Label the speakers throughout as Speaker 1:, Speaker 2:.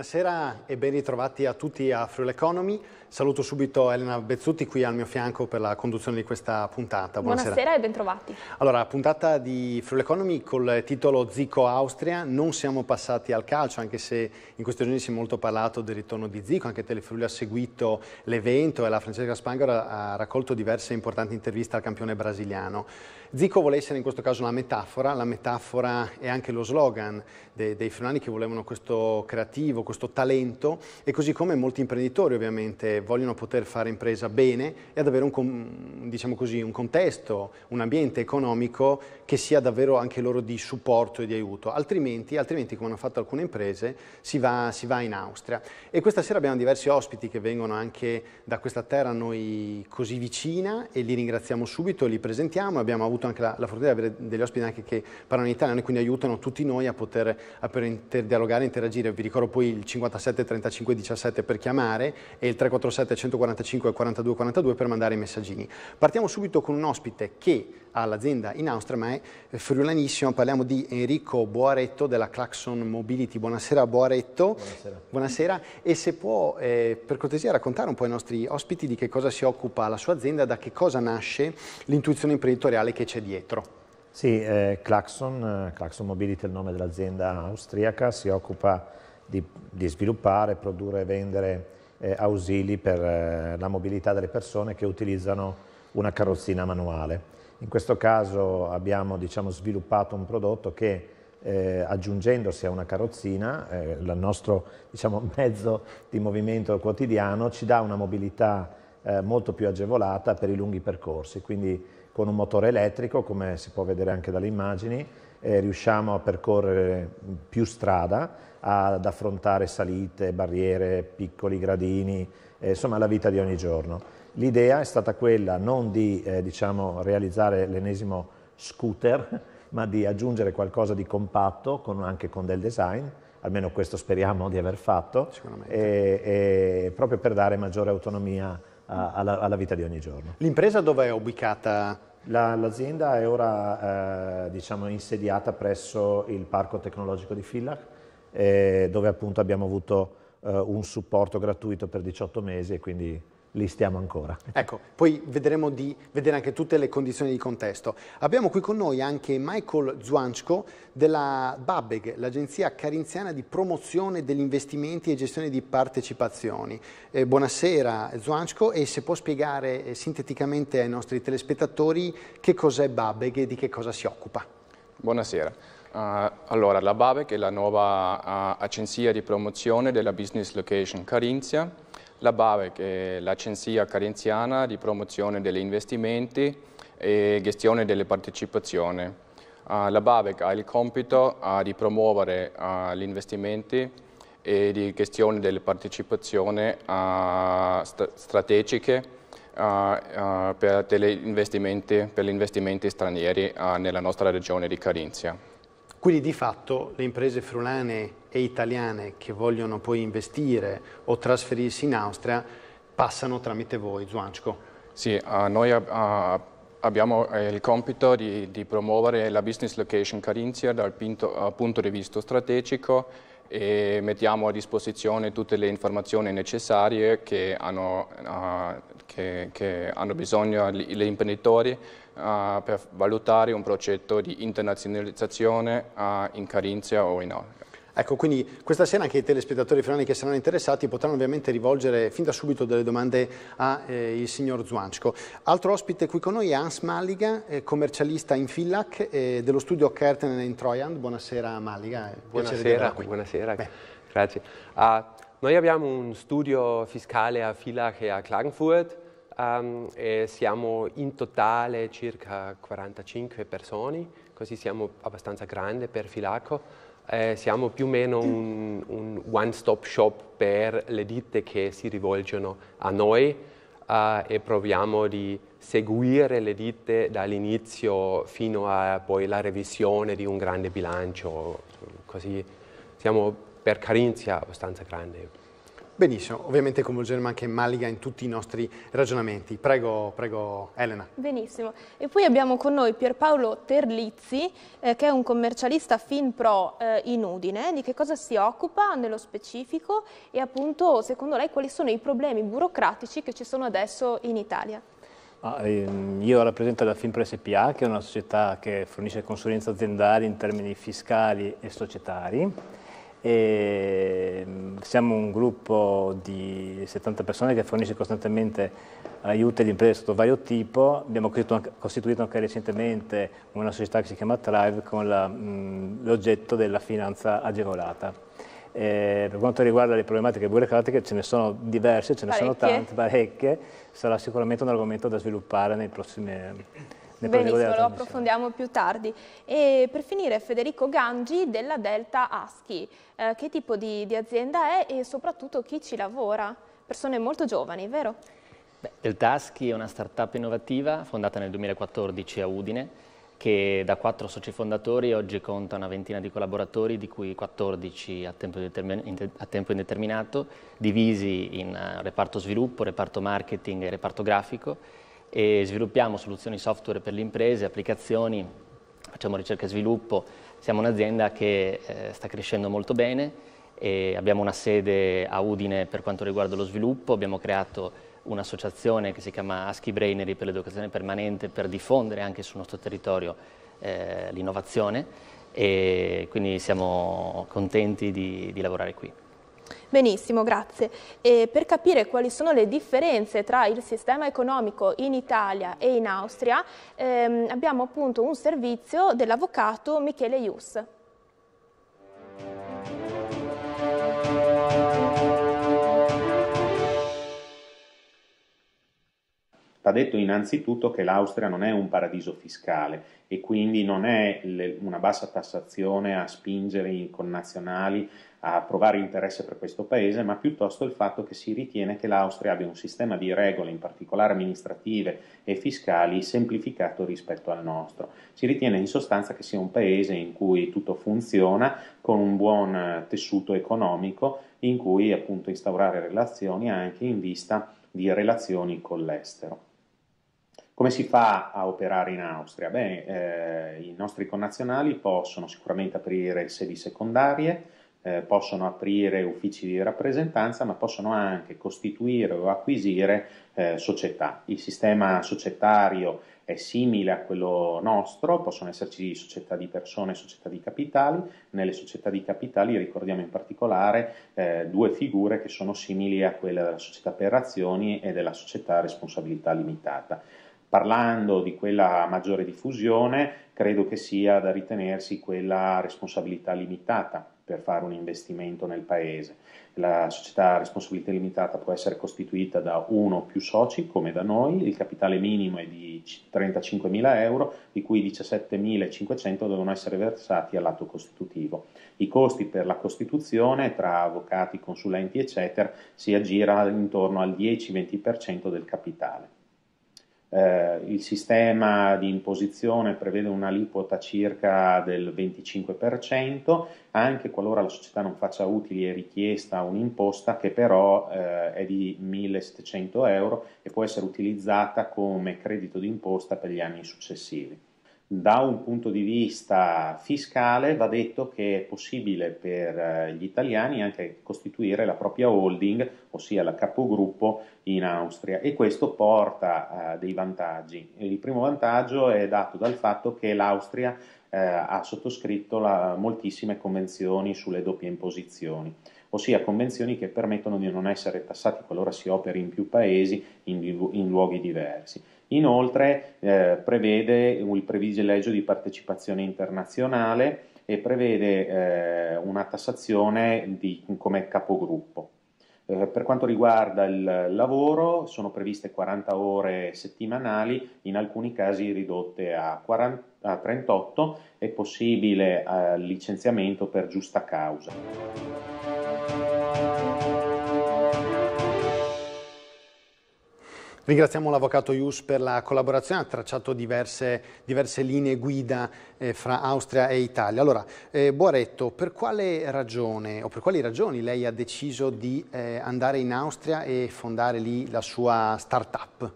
Speaker 1: Buonasera e ben ritrovati a tutti a Frule Economy. Saluto subito Elena Bezzutti qui al mio fianco per la conduzione di questa puntata. Buonasera, Buonasera e bentrovati. Allora, puntata di Frule Economy col titolo Zico Austria. Non siamo passati al calcio, anche se in questi giorni si è molto parlato del ritorno di Zico. Anche Telefrule ha seguito l'evento e la Francesca Spangaro ha raccolto diverse importanti interviste al campione brasiliano. Zico vuole essere in questo caso una metafora. La metafora è anche lo slogan dei, dei friulani che volevano questo creativo, questo talento e così come molti imprenditori ovviamente vogliono poter fare impresa bene e ad avere un, diciamo così, un contesto, un ambiente economico che sia davvero anche loro di supporto e di aiuto, altrimenti, altrimenti come hanno fatto alcune imprese si va, si va in Austria. E questa sera abbiamo diversi ospiti che vengono anche da questa terra a noi così vicina e li ringraziamo subito, li presentiamo, abbiamo avuto anche la, la fortuna di avere degli ospiti anche che parlano in italiano e quindi aiutano tutti noi a poter, a poter dialogare, interagire. Vi ricordo poi il 57 35 17 per chiamare e il 347 145 42 42 per mandare i messaggini. Partiamo subito con un ospite che ha l'azienda in Austria ma è friulanissimo, parliamo di Enrico Boaretto della Claxon Mobility. Buonasera Boaretto. Buonasera. Buonasera. E se può eh, per cortesia raccontare un po' ai nostri ospiti di che cosa si occupa la sua azienda, da che cosa nasce l'intuizione imprenditoriale che c'è dietro.
Speaker 2: Sì, eh, Claxon, eh, Claxon Mobility è il nome dell'azienda austriaca, si occupa di, di sviluppare, produrre e vendere eh, ausili per eh, la mobilità delle persone che utilizzano una carrozzina manuale. In questo caso abbiamo diciamo, sviluppato un prodotto che eh, aggiungendosi a una carrozzina, eh, il nostro diciamo, mezzo di movimento quotidiano, ci dà una mobilità eh, molto più agevolata per i lunghi percorsi, quindi con un motore elettrico, come si può vedere anche dalle immagini, eh, riusciamo a percorrere più strada, ad affrontare salite, barriere, piccoli gradini, eh, insomma la vita di ogni giorno. L'idea è stata quella non di eh, diciamo, realizzare l'ennesimo scooter, ma di aggiungere qualcosa di compatto con, anche con del design, almeno questo speriamo di aver fatto, e, e proprio per dare maggiore autonomia a, alla, alla vita di ogni giorno. L'impresa dove è ubicata? l'azienda è ora eh, diciamo, insediata presso il Parco Tecnologico di Fillac, eh, dove appunto abbiamo avuto eh, un supporto gratuito per 18 mesi e quindi li stiamo
Speaker 1: ancora. Ecco, poi vedremo di vedere anche tutte le condizioni di contesto. Abbiamo qui con noi anche Michael Zuanchko della Babeg, l'agenzia carinziana di promozione degli investimenti e gestione di partecipazioni. Eh, buonasera Zuanchko e se può spiegare eh, sinteticamente ai nostri telespettatori che cos'è Babeg e di che cosa si
Speaker 3: occupa. Buonasera. Uh, allora, la BABEC è la nuova uh, agenzia di promozione della business location Carinzia la BAVEC è l'Agenzia Carenziana di Promozione degli Investimenti e Gestione delle Partecipazioni. Uh, la BAVEC ha il compito uh, di promuovere uh, gli investimenti e di gestione delle partecipazioni st strategiche per, per gli investimenti stranieri nella nostra regione di Carinzia.
Speaker 1: Quindi di fatto le imprese frulane e italiane che vogliono poi investire o trasferirsi in Austria passano tramite voi,
Speaker 3: Zuanchko. Sì, uh, noi uh, abbiamo eh, il compito di, di, promuovere la business location Carinzia dal pinto, punto di vista strategico e mettiamo a disposizione tutte le informazioni necessarie che hanno, uh, che, che hanno bisogno gli, gli imprenditori uh, per valutare un progetto di internazionalizzazione uh, in Carinzia o in Austria. Ecco, quindi questa sera
Speaker 1: anche i telespettatori finali che saranno interessati potranno ovviamente rivolgere fin da subito delle domande al eh, signor Zuancico. Altro ospite qui con noi è Hans Malliga, eh, commercialista in Fillac eh, dello studio Kerten in Troyand. Buonasera Malliga. Eh, buonasera,
Speaker 4: buonasera. Beh. Grazie. Uh, noi abbiamo un studio fiscale a Fillac e a Klagenfurt um, e siamo in totale circa 45 persone, così siamo abbastanza grandi per Filaco eh, siamo più o meno un, un one-stop shop per le ditte che si rivolgono a noi eh, e proviamo di seguire le ditte dall'inizio fino a poi la revisione di un grande bilancio, così siamo per carinzia abbastanza grande.
Speaker 1: Benissimo, ovviamente coinvolgeremo anche Maliga in tutti i nostri ragionamenti. Prego, prego Elena.
Speaker 5: Benissimo. E poi abbiamo con noi Pierpaolo Terlizzi, eh, che è un commercialista FinPro eh, in Udine. Di che cosa si occupa nello specifico e appunto, secondo lei, quali sono i problemi burocratici che ci sono adesso in Italia?
Speaker 6: Ah, ehm, io rappresento la FinPro SPA, che è una società che fornisce consulenza aziendale in termini fiscali e societari e mm, siamo un gruppo di 70 persone che fornisce costantemente aiuti alle imprese sotto vario tipo. Abbiamo costituito anche recentemente una società che si chiama Thrive con mm, l'oggetto della finanza agevolata. E per quanto riguarda le problematiche burocratiche ce ne sono diverse, ce ne parecchie. sono tante, parecchie, sarà sicuramente un argomento da sviluppare nei prossimi anni ne Benissimo, lo
Speaker 5: approfondiamo più tardi. E per finire Federico Gangi della Delta Aschi, eh, che tipo di, di azienda è e soprattutto chi ci lavora? Persone molto giovani, vero?
Speaker 7: Beh, Delta Aschi è una startup innovativa fondata nel 2014 a Udine che da quattro soci fondatori oggi conta una ventina di collaboratori, di cui 14 a tempo, a tempo, indeterminato, divisi in eh, reparto sviluppo, reparto marketing e reparto grafico e sviluppiamo soluzioni software per le imprese, applicazioni, facciamo ricerca e sviluppo. Siamo un'azienda che eh, sta crescendo molto bene e abbiamo una sede a Udine per quanto riguarda lo sviluppo, abbiamo creato un'associazione che si chiama ASCI Brainery per l'educazione permanente per diffondere anche sul nostro territorio eh, l'innovazione e quindi siamo contenti di, di lavorare qui.
Speaker 5: Benissimo, grazie. E per capire quali sono le differenze tra il sistema economico in Italia e in Austria, ehm, abbiamo appunto un servizio dell'avvocato Michele Jus.
Speaker 8: Va detto innanzitutto che l'Austria non è un paradiso fiscale e quindi non è una bassa tassazione a spingere i connazionali a provare interesse per questo paese, ma piuttosto il fatto che si ritiene che l'Austria abbia un sistema di regole, in particolare amministrative e fiscali, semplificato rispetto al nostro. Si ritiene in sostanza che sia un paese in cui tutto funziona, con un buon eh, tessuto economico, in cui appunto instaurare relazioni anche in vista di relazioni con l'estero. Come si fa a operare in Austria? Beh, eh, i nostri connazionali possono sicuramente aprire sedi secondarie, eh, possono aprire uffici di rappresentanza, ma possono anche costituire o acquisire eh, società. Il sistema societario è simile a quello nostro, possono esserci società di persone, società di capitali, nelle società di capitali ricordiamo in particolare eh, due figure che sono simili a quella della società per azioni e della società a responsabilità limitata. Parlando di quella maggiore diffusione, credo che sia da ritenersi quella responsabilità limitata, per fare un investimento nel paese. La società a responsabilità limitata può essere costituita da uno o più soci, come da noi, il capitale minimo è di 35.000 euro, di cui 17.500 devono essere versati all'atto costitutivo. I costi per la costituzione, tra avvocati, consulenti, eccetera, si aggira intorno al 10-20% del capitale. Eh, il sistema di imposizione prevede un'aliquota circa del 25%, anche qualora la società non faccia utili è richiesta un'imposta che però eh, è di 1700 euro e può essere utilizzata come credito d'imposta per gli anni successivi. Da un punto di vista fiscale va detto che è possibile per eh, gli italiani anche costituire la propria holding, ossia la capogruppo in Austria e questo porta eh, dei vantaggi. Il primo vantaggio è dato dal fatto che l'Austria eh, ha sottoscritto la, moltissime convenzioni sulle doppie imposizioni ossia convenzioni che permettono di non essere tassati qualora si operi in più paesi in, in luoghi diversi. Inoltre eh, prevede il privilegio di partecipazione internazionale e prevede eh, una tassazione di, come capogruppo. Eh, per quanto riguarda il lavoro, sono previste 40 ore settimanali, in alcuni casi ridotte a, 40, a 38, è possibile eh, licenziamento per giusta causa.
Speaker 1: Ringraziamo l'Avvocato Ius per la collaborazione, ha tracciato diverse, diverse linee guida eh, fra Austria e Italia. Allora, eh, Boaretto, per quale ragione o per quali ragioni lei ha deciso di eh, andare in Austria e fondare lì la sua start-up?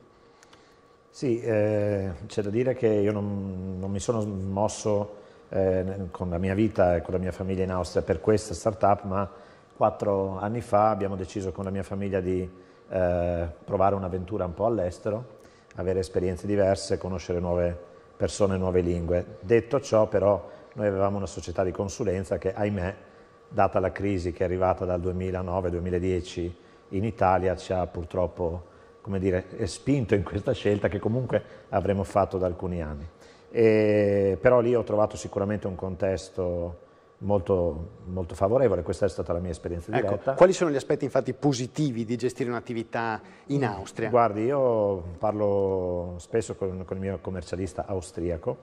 Speaker 2: Sì, eh, c'è da dire che io non, non mi sono mosso eh, con la mia vita e con la mia famiglia in Austria per questa start-up, ma quattro anni fa abbiamo deciso con la mia famiglia di eh, provare un'avventura un po' all'estero, avere esperienze diverse, conoscere nuove persone, nuove lingue. Detto ciò però noi avevamo una società di consulenza che ahimè, data la crisi che è arrivata dal 2009-2010 in Italia, ci ha purtroppo come dire, spinto in questa scelta che comunque avremmo fatto da alcuni anni. E, però lì ho trovato sicuramente un contesto molto, molto favorevole, questa è stata la mia esperienza ecco, diretta. Quali
Speaker 1: sono gli aspetti infatti positivi di gestire un'attività in Austria? Guardi, io
Speaker 2: parlo spesso con, con il mio commercialista austriaco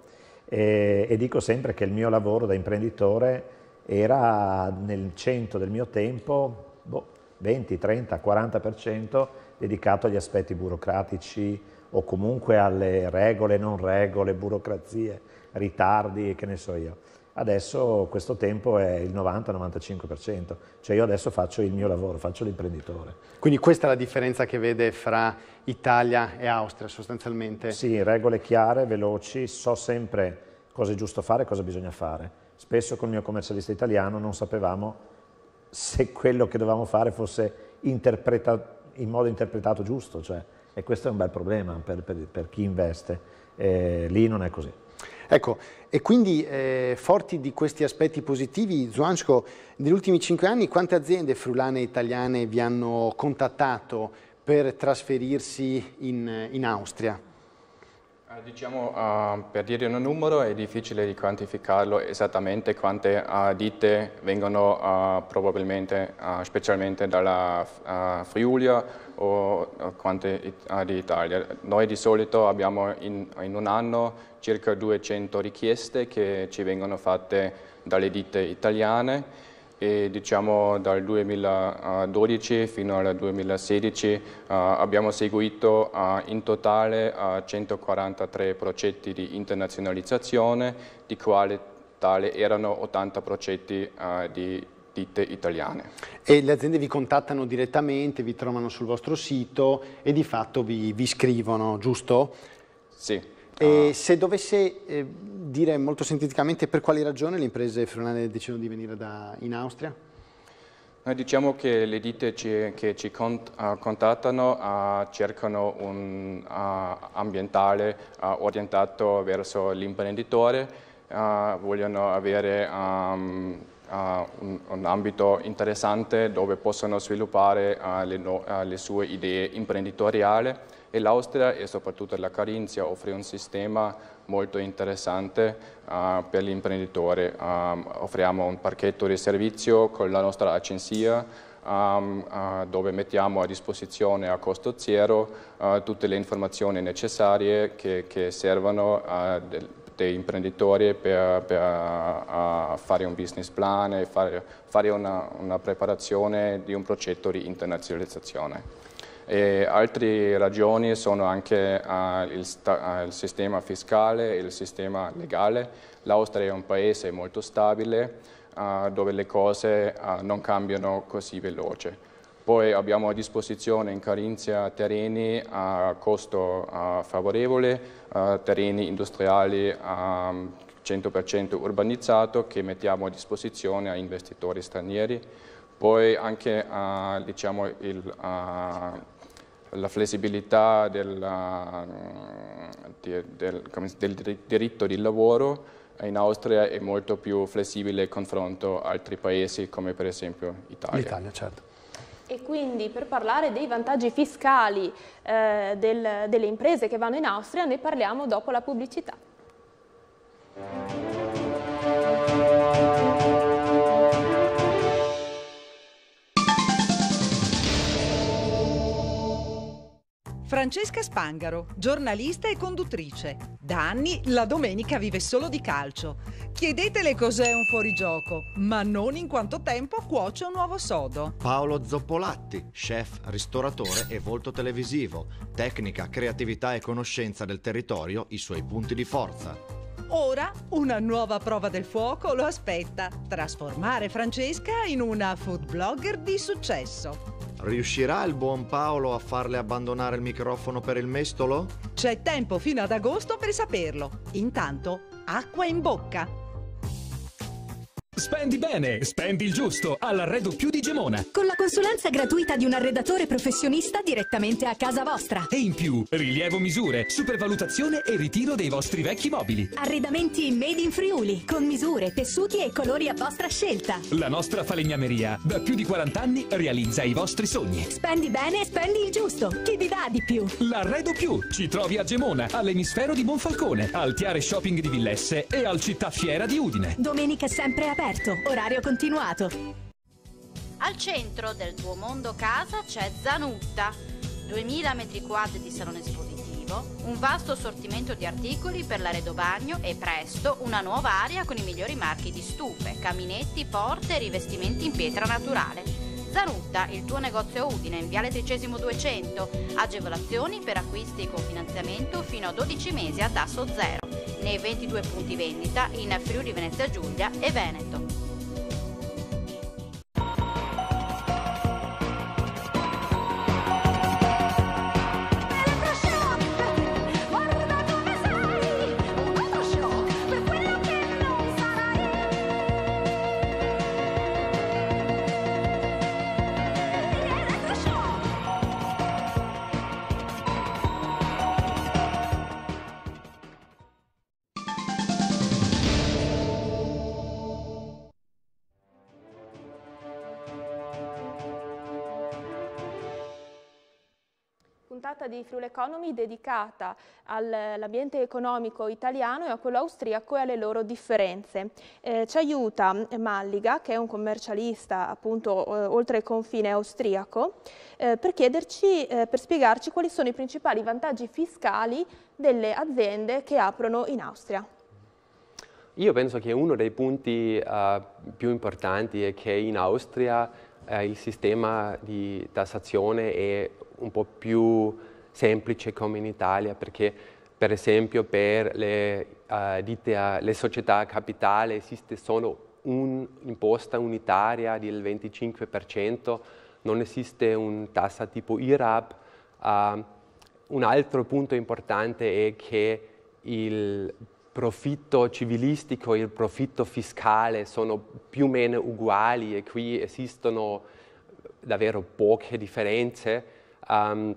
Speaker 2: e, e dico sempre che il mio lavoro da imprenditore era nel centro del mio tempo boh, 20, 30, 40% dedicato agli aspetti burocratici o comunque alle regole, non regole, burocrazie, ritardi, che ne so io adesso questo tempo è il 90-95%, cioè io adesso faccio il mio lavoro, faccio l'imprenditore.
Speaker 1: Quindi questa è la differenza che vede fra Italia e Austria sostanzialmente? Sì, regole chiare, veloci, so sempre cosa è giusto
Speaker 2: fare e cosa bisogna fare. Spesso con il mio commercialista italiano non sapevamo se quello che dovevamo fare fosse in modo interpretato giusto, cioè, e questo è un bel problema per, per, per chi investe, eh, lì non è così.
Speaker 1: Ecco, e quindi eh, forti di questi aspetti positivi, Zuansko, negli ultimi cinque anni quante aziende frulane italiane vi hanno contattato per trasferirsi in, in Austria?
Speaker 3: Eh, diciamo, uh, per dire un numero è difficile di quantificarlo esattamente quante uh, ditte vengono uh, probabilmente, specialmente dalla Friulia o quante di Italia. Noi di solito abbiamo in, in, un anno circa 200 richieste che ci vengono fatte dalle ditte italiane e diciamo dal 2012 fino al 2016 eh, abbiamo seguito eh, in totale 143 eh, progetti di internazionalizzazione di quali tale erano 80 progetti di ditte italiane.
Speaker 1: E le aziende vi contattano direttamente, vi trovano sul vostro sito e di fatto vi, vi iscrivono, giusto? Sì. E ah. se dovesse eh, dire molto sinteticamente per quali ragioni le imprese frenane decidono di venire da, in Austria?
Speaker 3: Noi diciamo che le ditte ci, che ci cont, uh, contattano uh, cercano un uh, ambientale orientato verso l'imprenditore, vogliono avere um, un, un, ambito interessante dove possono sviluppare le, no, le, sue idee imprenditoriali e l'Austria e soprattutto la Carinzia offre un sistema molto interessante uh, per l'imprenditore. Um, offriamo un pacchetto di servizio con la nostra agenzia um, uh, dove mettiamo a disposizione a costo zero uh, tutte le informazioni necessarie che, che servono degli imprenditori per, per fare un business plan e fare, fare una, una preparazione di un progetto di internazionalizzazione. E altre ragioni sono anche uh, il, ah, il, sistema fiscale e il sistema legale. L'Austria è un paese molto stabile uh, dove le cose uh, non cambiano così veloce. Poi abbiamo a disposizione in Carinzia terreni a costo favorevole, terreni industriali um, 100% urbanizzato che mettiamo a disposizione a investitori stranieri. Poi anche diciamo, il, la flessibilità della, mm, del, del, diritto di lavoro in Austria è molto più flessibile in confronto ad altri paesi come per esempio Italia. L'Italia, certo.
Speaker 5: E quindi per parlare dei vantaggi fiscali eh, del, delle imprese che vanno in Austria ne parliamo dopo la pubblicità.
Speaker 9: Francesca Spangaro, giornalista e conduttrice. Da anni la domenica vive solo di calcio. Chiedetele cos'è un fuorigioco, ma non in quanto tempo cuoce un uovo sodo.
Speaker 10: Paolo Zoppolatti, chef, ristoratore e volto televisivo. Tecnica, creatività e conoscenza del territorio, i suoi punti di forza.
Speaker 9: Ora una nuova prova del fuoco lo aspetta. Trasformare Francesca in una food blogger di successo.
Speaker 10: Riuscirà il buon Paolo a farle abbandonare il microfono per il
Speaker 9: mestolo? C'è tempo fino ad agosto per saperlo. Intanto, acqua in bocca!
Speaker 8: Spendi bene, spendi il giusto all'Arredo Più di Gemona.
Speaker 11: Con la consulenza gratuita di un arredatore professionista direttamente a casa vostra.
Speaker 8: E in più, rilievo misure, supervalutazione e ritiro dei vostri vecchi mobili.
Speaker 11: Arredamenti made in Friuli, con misure, tessuti e colori a vostra scelta.
Speaker 8: La nostra falegnameria, da più di 40 anni, realizza i vostri sogni.
Speaker 11: Spendi bene, spendi il giusto. Chi vi dà di più? L'Arredo
Speaker 8: Più. Ci trovi a Gemona, all'emisfero di Bonfalcone, al Tiare Shopping di Villesse e al Città Fiera di Udine.
Speaker 11: Domenica sempre aperta aperto, orario continuato. Al centro del tuo mondo casa c'è Zanutta, 2000 m2 di salone espositivo, un vasto assortimento di articoli per l'aredo bagno e presto una nuova area con i migliori marchi di stufe, caminetti, porte e rivestimenti in pietra naturale. Zarutta, il tuo negozio Udine in Viale Tricesimo 200, agevolazioni per acquisti con finanziamento fino a 12 mesi a tasso zero, nei 22 punti vendita in Friuli Venezia Giulia e Veneto.
Speaker 5: puntata di Friuli Economy dedicata all'ambiente economico italiano e a quello austriaco e alle loro differenze. Eh, ci aiuta Malliga, che è un commercialista appunto eh, oltre confine austriaco, eh, per, chiederci, eh, per spiegarci quali sono i principali vantaggi fiscali delle aziende che aprono in Austria.
Speaker 4: Io penso che uno dei punti uh, più importanti è che in Austria uh, il sistema di tassazione è un po' più semplice come in Italia, perché per esempio per le, uh, eh, ditte, le società capitale esiste solo un'imposta unitaria del 25%, non esiste un tassa tipo IRAP. Uh, ah, un altro punto importante è che il profitto civilistico e il profitto fiscale sono più o meno uguali e qui esistono davvero poche differenze um,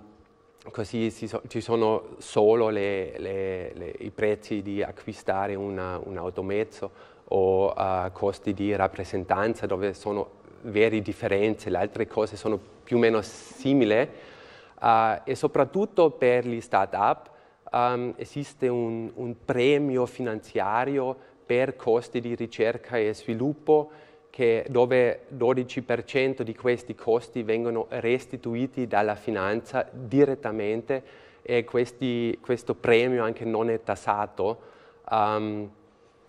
Speaker 4: così so, ci sono solo le, le, le, i prezzi di acquistare una, un automezzo o uh, costi di rappresentanza dove sono vere differenze, le altre cose sono più o meno simili uh, eh, e soprattutto per gli start-up um, esiste un, un premio finanziario per costi di ricerca e sviluppo che dove 12% di questi costi vengono restituiti dalla finanza direttamente e questi, questo premio anche non è tassato. Um,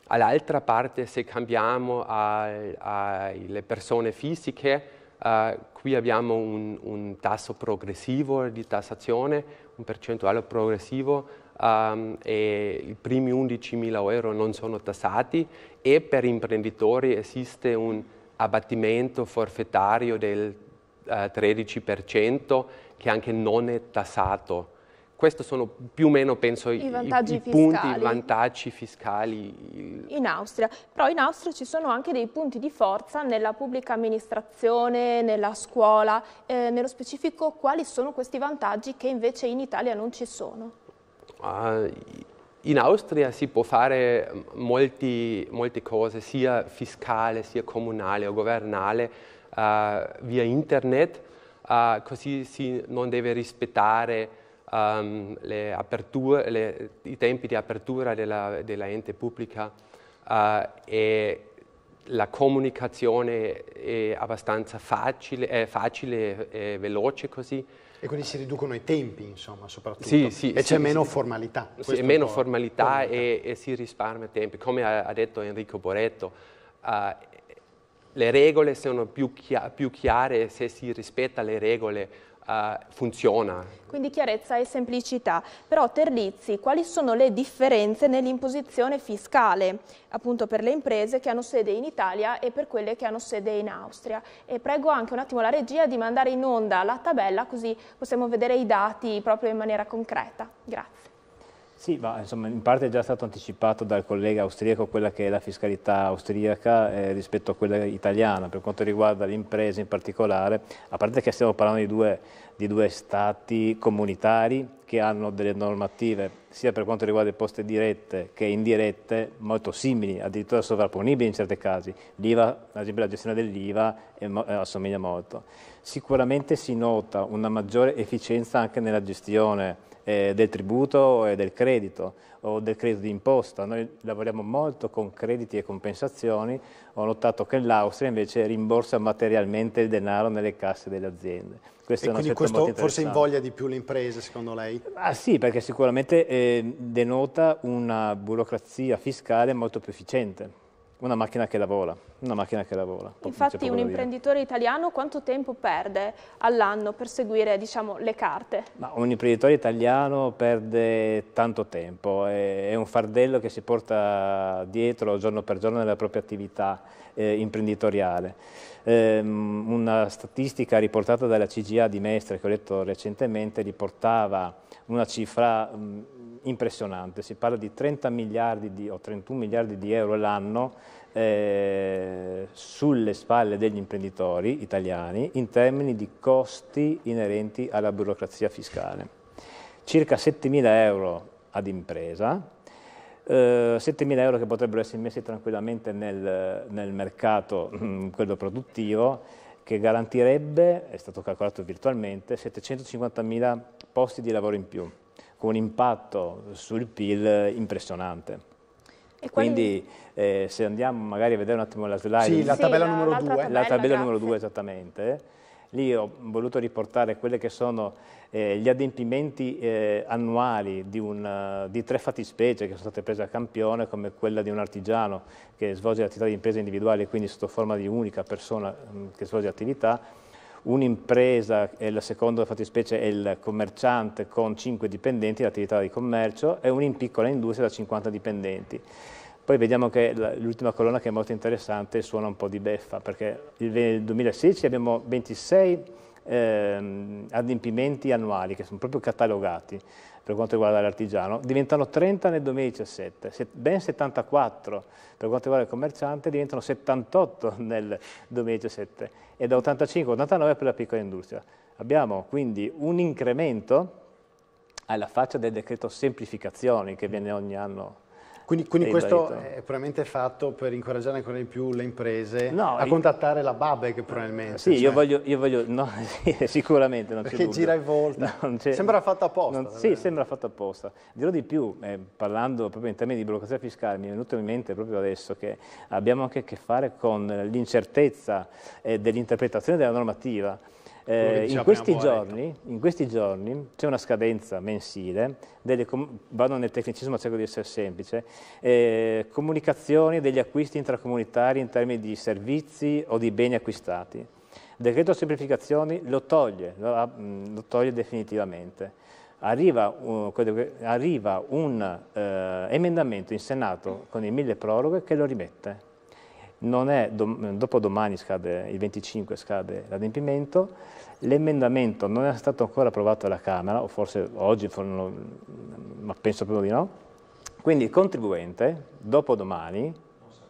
Speaker 4: all'altra parte se cambiamo alle persone fisiche, uh, qui abbiamo un, un tasso progressivo di tassazione, un percentuale progressivo um, i primi 11.000 euro non sono tassati e per imprenditori esiste un abbattimento forfettario del uh, eh, 13% che anche non è tassato. Questi sono più o meno, penso, i, i, i punti, i vantaggi fiscali.
Speaker 5: In Austria, però in Austria ci sono anche dei punti di forza nella pubblica amministrazione, nella scuola. Eh, nello specifico, quali sono questi vantaggi che invece in Italia non ci sono?
Speaker 4: Ah, in Austria si può fare mm, molti, molte cose, sia fiscale, sia comunale o governale, eh, via internet, ah, così si non deve rispettare um, le aperture, le, i tempi di apertura della, della ente pubblica eh, e la comunicazione è abbastanza facile, è facile e veloce così.
Speaker 1: E quindi si riducono i tempi, insomma, soprattutto. Sì, sì, e c'è sì, meno formalità. Sì, meno
Speaker 4: formalità e, e, si risparmia tempi. Come ha, detto Enrico Boretto, uh, le regole sono più, chia più chiare se si rispetta le regole Uh, funziona.
Speaker 5: Quindi chiarezza e semplicità. Però Terlizzi, quali sono le differenze nell'imposizione fiscale appunto per le imprese che hanno sede in Italia e per quelle che hanno sede in Austria? E prego anche un attimo la regia di mandare in onda la tabella così possiamo vedere i dati proprio in maniera concreta. Grazie.
Speaker 6: Sì, ma insomma in parte è già stato anticipato dal collega austriaco quella che è la fiscalità austriaca eh, rispetto a quella italiana per quanto riguarda le imprese in particolare, a parte che stiamo parlando di due, di due stati comunitari che hanno delle normative sia per quanto riguarda le poste dirette che indirette molto simili, addirittura sovrapponibili in certi casi. L'IVA, ad esempio la gestione dell'IVA eh, assomiglia molto. Sicuramente si nota una maggiore efficienza anche nella gestione eh, del tributo e del credito o del credito di imposta. Noi lavoriamo molto con crediti e compensazioni, ho notato che l'Austria invece rimborsa materialmente il denaro nelle casse delle aziende. Questo e quindi questo forse invoglia
Speaker 1: di più le imprese, secondo lei? Ah, sì, perché
Speaker 6: sicuramente eh, denota una burocrazia fiscale molto più efficiente una macchina che lavora, una macchina che lavora. Infatti un imprenditore
Speaker 5: italiano quanto tempo perde all'anno per seguire diciamo, le carte? Ma
Speaker 6: un imprenditore italiano perde tanto tempo, è un fardello che si porta dietro giorno per giorno nella propria attività eh, imprenditoriale. Eh, una statistica riportata dalla CGA di Mestre che ho letto recentemente riportava una cifra mh, impressionante, si parla di 30 miliardi di, o 31 miliardi di euro l'anno eh, sulle spalle degli imprenditori italiani in termini di costi inerenti alla burocrazia fiscale. Circa 7 mila euro ad impresa, eh, mila euro che potrebbero essere messi tranquillamente nel, nel mercato, mm, quello produttivo, che garantirebbe, è stato calcolato virtualmente, 750 mila posti di lavoro in più con un impatto sul PIL impressionante. E Quindi eh, se andiamo magari a vedere un attimo la slide. Sì, la tabella sì, numero 2. La, la tabella numero 2 esattamente. Lì ho voluto riportare quelli che sono eh, gli adempimenti eh, annuali di, un, eh, di, tre fattispecie che sono state prese a campione, come quella di un artigiano che svolge l'attività di impresa individuale, quindi sotto forma di unica persona mh, mm, che svolge l'attività, un'impresa, la seconda fattispecie è il commerciante con 5 dipendenti, l'attività di commercio, e una in piccola industria da 50 dipendenti. Poi vediamo che l'ultima colonna che è molto interessante suona un po' di beffa, perché nel 2016 abbiamo 26 dipendenti, eh, adempimenti annuali, che sono proprio catalogati per quanto riguarda l'artigiano, diventano 30 nel 2017, ben 74 per quanto riguarda il commerciante, diventano 78 nel 2017 e da 85 a 89 per la piccola industria. Abbiamo quindi un incremento alla faccia del decreto semplificazioni che viene ogni anno
Speaker 1: quindi, quindi questo è probabilmente fatto per incoraggiare ancora di più le imprese no, a io... contattare la Babec probabilmente. Sì, cioè. io voglio, io voglio no, sì,
Speaker 6: sicuramente.
Speaker 1: Non c'è Perché gira e
Speaker 6: volta, no, sembra fatto apposta. Non, eh. sì, sembra fatto apposta. Dirò di più, eh, parlando proprio in termini di burocrazia fiscale, mi è venuto in mente proprio adesso che abbiamo anche a che fare con l'incertezza eh, dell'interpretazione della normativa eh, in, diciamo questi giorni, in, questi giorni, c'è una scadenza mensile, com- vado nel tecnicismo, cerco di essere semplice, eh, comunicazioni degli acquisti intracomunitari in termini di servizi o di beni acquistati. Il decreto semplificazioni lo toglie, lo, mm, lo toglie definitivamente. Arriva un, arriva un eh, emendamento in Senato con il mille proroghe che lo rimette non è, dopo domani scade, il 25 scade l'adempimento, l'emendamento non è stato ancora approvato alla Camera, o forse oggi, ma penso proprio di no, quindi il contribuente, dopo domani,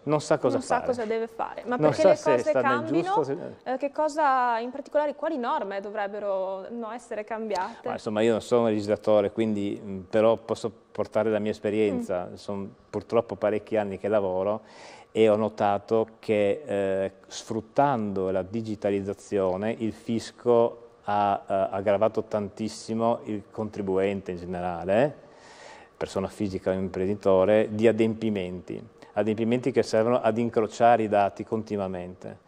Speaker 6: non sa cosa, non fare. sa cosa deve
Speaker 5: fare. Ma non perché le cose cambino, se... Eh, che cosa, in particolare quali norme dovrebbero no, essere cambiate? Ma insomma
Speaker 6: io non sono un legislatore, quindi però posso portare la mia esperienza, mm. sono purtroppo parecchi anni che lavoro e ho notato che eh, sfruttando la digitalizzazione il fisco ha eh, aggravato tantissimo il contribuente in generale, persona fisica o imprenditore, di adempimenti adempimenti che servono ad incrociare i dati continuamente.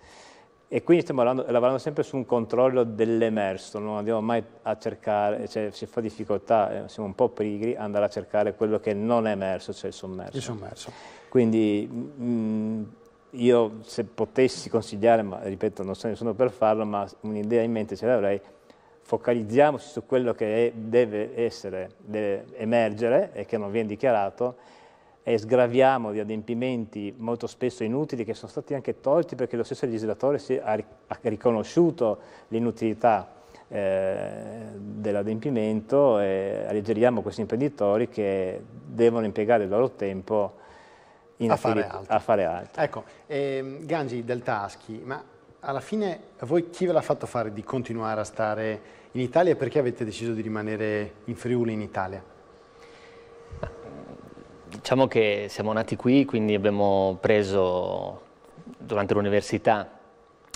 Speaker 6: E quindi stiamo lavorando, lavorando sempre su un controllo dell'emerso, non andiamo mai a cercare, cioè si fa difficoltà, eh, siamo un po' pigri, andare a cercare quello che non è emerso, cioè il sommerso. Il sommerso. Quindi mh, mm, io se potessi consigliare, ma ripeto non sono nessuno per farlo, ma un'idea in mente ce l'avrei, focalizziamoci su quello che è, deve, essere, deve emergere e che non viene dichiarato e sgraviamo di adempimenti molto spesso inutili che sono stati anche tolti perché lo stesso legislatore ha riconosciuto l'inutilità eh, dell'adempimento e alleggeriamo questi imprenditori che devono impiegare il loro tempo a fare, a, fare
Speaker 1: altro. Ecco, ehm, Gangi del Taschi, ma alla fine voi chi ve l'ha fatto fare di continuare a stare in Italia e perché avete deciso di rimanere in Friuli in Italia?
Speaker 7: Diciamo che siamo nati qui, quindi abbiamo preso, durante l'università,